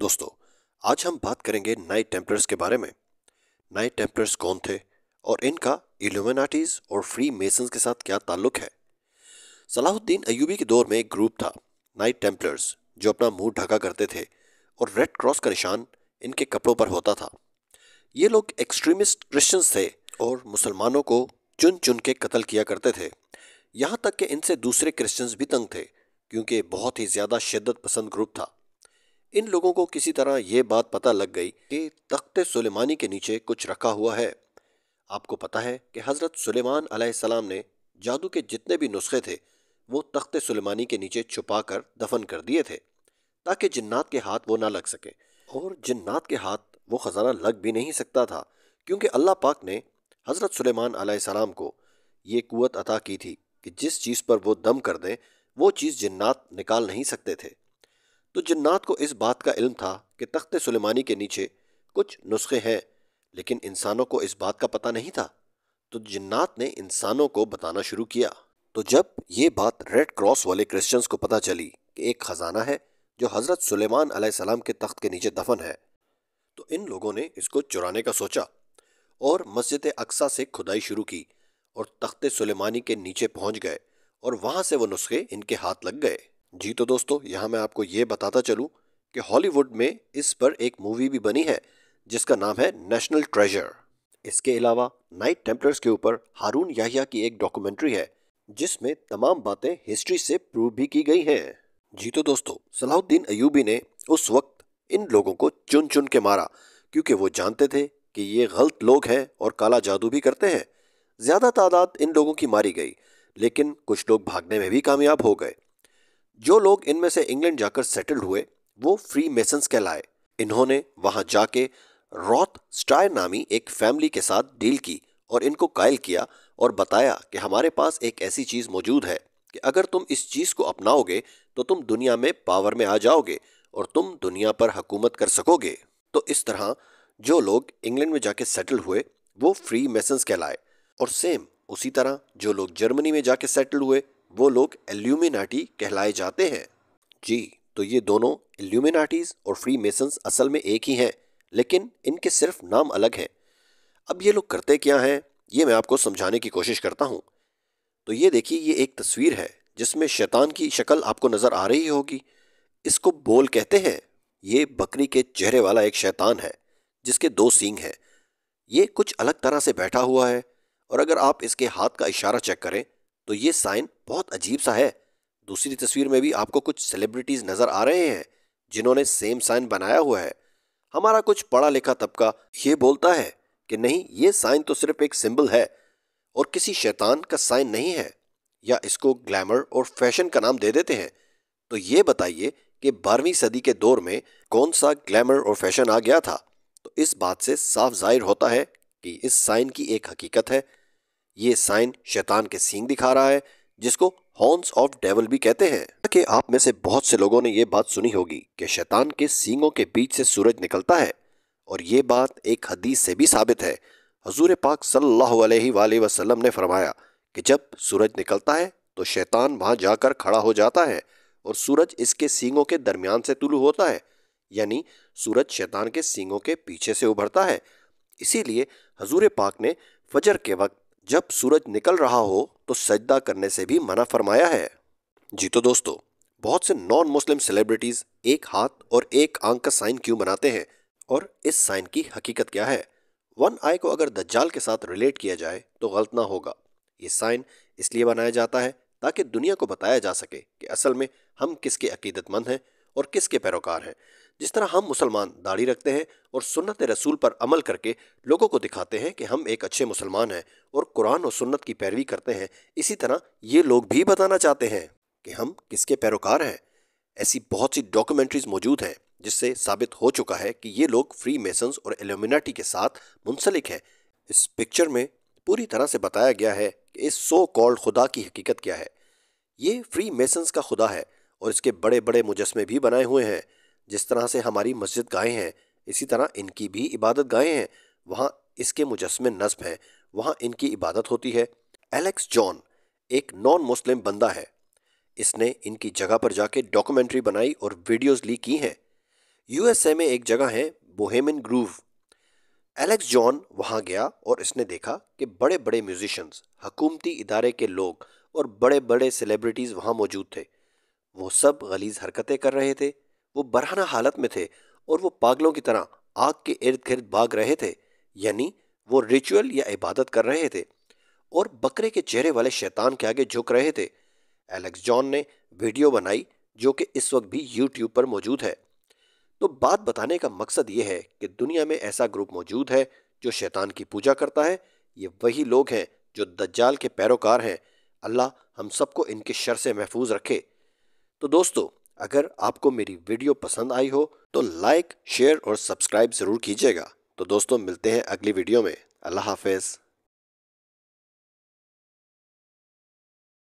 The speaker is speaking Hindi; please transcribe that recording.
दोस्तों आज हम बात करेंगे नाइट टेम्पलर्स के बारे में नाइट टेम्पलर्स कौन थे और इनका इल्यूमिनाटीज और फ्री मेसन के साथ क्या ताल्लुक है सलाहुद्दीन अयूबी के दौर में एक ग्रुप था नाइट टेम्पलर्स जो अपना मुंह ढका करते थे और रेड क्रॉस का निशान इनके कपड़ों पर होता था ये लोग एक्सट्रीमिस्ट क्रिश्चियंस थे और मुसलमानों को चुन चुन के कत्ल किया करते थे यहाँ तक कि इनसे दूसरे क्रिश्चियंस भी तंग थे क्योंकि बहुत ही ज़्यादा शिद्दत पसंद ग्रुप था इन लोगों को किसी तरह यह बात पता लग गई कि तख्त सुलेमानी के नीचे कुछ रखा हुआ है आपको पता है कि हज़रत सुलेमान सलाम ने जादू के जितने भी नुस्खे थे वो तख्त सुलेमानी के नीचे छुपा कर दफन कर दिए थे ताकि जन्नात के हाथ वो ना लग सके और जन्नात के हाथ वो ख़जाना लग भी नहीं सकता था क्योंकि अल्लाह पाक ने हज़रत सलेमान अलैहिस्सलाम को ये कुत अता की थी कि जिस चीज़ पर वो दम कर दें वो चीज़ जन्नात निकाल नहीं सकते थे तो जन्नात को इस बात का इल्म था कि तख्त सुलेमानी के नीचे कुछ नुस्खे हैं लेकिन इंसानों को इस बात का पता नहीं था तो जन्नात ने इंसानों को बताना शुरू किया तो जब ये बात रेड क्रॉस वाले क्रिश्चियंस को पता चली कि एक ख़जाना है जो हज़रत सुलेमान सलाम के तख्त के नीचे दफन है तो इन लोगों ने इसको चुराने का सोचा और मस्जिद अक्सा से खुदाई शुरू की और तख्त सुलेमानी के नीचे पहुंच गए और वहाँ से वो नुस्खे इनके हाथ लग गए जी तो दोस्तों यहाँ मैं आपको ये बताता चलूँ कि हॉलीवुड में इस पर एक मूवी भी बनी है जिसका नाम है नेशनल ट्रेजर इसके अलावा नाइट टेम्पलर्स के ऊपर हारून याहिया की एक डॉक्यूमेंट्री है जिसमें तमाम बातें हिस्ट्री से प्रूव भी की गई हैं जी तो दोस्तों सलाहुद्दीन अयूबी ने उस वक्त इन लोगों को चुन चुन के मारा क्योंकि वो जानते थे कि ये गलत लोग हैं और काला जादू भी करते हैं ज़्यादा तादाद इन लोगों की मारी गई लेकिन कुछ लोग भागने में भी कामयाब हो गए जो लोग इनमें से इंग्लैंड जाकर सेटल्ड हुए वो फ्री मेसन्स कहलाए इन्होंने वहां जाके रॉथ स्टाय नामी एक फैमिली के साथ डील की और इनको कायल किया और बताया कि हमारे पास एक ऐसी चीज़ मौजूद है कि अगर तुम इस चीज़ को अपनाओगे तो तुम दुनिया में पावर में आ जाओगे और तुम दुनिया पर हकूमत कर सकोगे तो इस तरह जो लोग इंग्लैंड में जाके सेटल हुए वो फ्री मेसन्स कहलाए और सेम उसी तरह जो लोग जर्मनी में जाके सेटल हुए वो लोग एल्यूमिनाटी कहलाए जाते हैं जी तो ये दोनों एल्यूमिनाटीज और फ्री मेसन्स असल में एक ही हैं लेकिन इनके सिर्फ नाम अलग हैं अब ये लोग करते क्या हैं ये मैं आपको समझाने की कोशिश करता हूँ तो ये देखिए ये एक तस्वीर है जिसमें शैतान की शक्ल आपको नज़र आ रही होगी इसको बोल कहते हैं ये बकरी के चेहरे वाला एक शैतान है जिसके दो सींग हैं ये कुछ अलग तरह से बैठा हुआ है और अगर आप इसके हाथ का इशारा चेक करें तो ये साइन बहुत अजीब सा है दूसरी तस्वीर में भी आपको कुछ सेलिब्रिटीज़ नज़र आ रहे हैं जिन्होंने सेम साइन बनाया हुआ है हमारा कुछ पढ़ा लिखा तबका ये बोलता है कि नहीं ये साइन तो सिर्फ एक सिंबल है और किसी शैतान का साइन नहीं है या इसको ग्लैमर और फैशन का नाम दे देते हैं तो ये बताइए कि बारहवीं सदी के दौर में कौन सा ग्लैमर और फैशन आ गया था तो इस बात से साफ जाहिर होता है कि इस साइन की एक हकीकत है ये साइन शैतान के सींग दिखा रहा है जिसको हॉर्न्स ऑफ डेवल भी कहते हैं कि आप में से बहुत से लोगों ने ये बात सुनी होगी कि शैतान के सींगों के बीच से सूरज निकलता है और ये बात एक हदीस से भी साबित है हजूर पाक सल्लाम ने फरमाया कि जब सूरज निकलता है तो शैतान वहाँ जाकर खड़ा हो जाता है और सूरज इसके सींगों के दरमियान से तुलू होता है यानी सूरज शैतान के सींगों के पीछे से उभरता है इसीलिए हजूर पाक ने फजर के वक्त जब सूरज निकल रहा हो तो सजदा करने से भी मना फरमाया है जी तो दोस्तों बहुत से नॉन मुस्लिम सेलिब्रिटीज़ एक हाथ और एक आंख का साइन क्यों बनाते हैं और इस साइन की हकीकत क्या है वन आई को अगर दज्जाल के साथ रिलेट किया जाए तो गलत ना होगा ये साइन इसलिए बनाया जाता है ताकि दुनिया को बताया जा सके कि असल में हम किसके अकीदतमंद हैं और किसके पैरोकार हैं जिस तरह हम मुसलमान दाढ़ी रखते हैं और सुन्नत रसूल पर अमल करके लोगों को दिखाते हैं कि हम एक अच्छे मुसलमान हैं और कुरान और सुन्नत की पैरवी करते हैं इसी तरह ये लोग भी बताना चाहते हैं कि हम किसके पैरोकार हैं ऐसी बहुत सी डॉक्यूमेंट्रीज मौजूद हैं जिससे साबित हो चुका है कि ये लोग फ्री मेसन्स और एल्यूमिनाटी के साथ मुंसलिक हैं इस पिक्चर में पूरी तरह से बताया गया है कि इस सो कॉल्ड खुदा की हकीकत क्या है ये फ्री मेसन्स का खुदा है और इसके बड़े बड़े मुजस्मे भी बनाए हुए हैं जिस तरह से हमारी मस्जिद गायें हैं इसी तरह इनकी भी इबादत गायें हैं वहाँ इसके मुजस्मे नस्ब हैं वहाँ इनकी इबादत होती है एलेक्स जॉन एक नॉन मुस्लिम बंदा है इसने इनकी जगह पर जाके डॉक्यूमेंट्री बनाई और वीडियोस ली की हैं यूएसए में एक जगह है बोहेमिन ग्रूव एलेक्स जॉन वहाँ गया और इसने देखा कि बड़े बड़े म्यूजिशंस हकूमती इदारे के लोग और बड़े बड़े सेलिब्रिटीज़ वहाँ मौजूद थे वो सब गलीज हरकतें कर रहे थे वो बरहना हालत में थे और वो पागलों की तरह आग के इर्द गिर्द भाग रहे थे यानी वो रिचुअल या इबादत कर रहे थे और बकरे के चेहरे वाले शैतान के आगे झुक रहे थे एलेक्स जॉन ने वीडियो बनाई जो कि इस वक्त भी यूट्यूब पर मौजूद है तो बात बताने का मकसद ये है कि दुनिया में ऐसा ग्रुप मौजूद है जो शैतान की पूजा करता है ये वही लोग हैं जो दज्जाल के पैरोकार हैं अल्लाह हम सबको इनके शर से महफूज रखे तो दोस्तों अगर आपको मेरी वीडियो पसंद आई हो तो लाइक शेयर और सब्सक्राइब ज़रूर कीजिएगा तो दोस्तों मिलते हैं अगली वीडियो में अल्लाह हाफिज़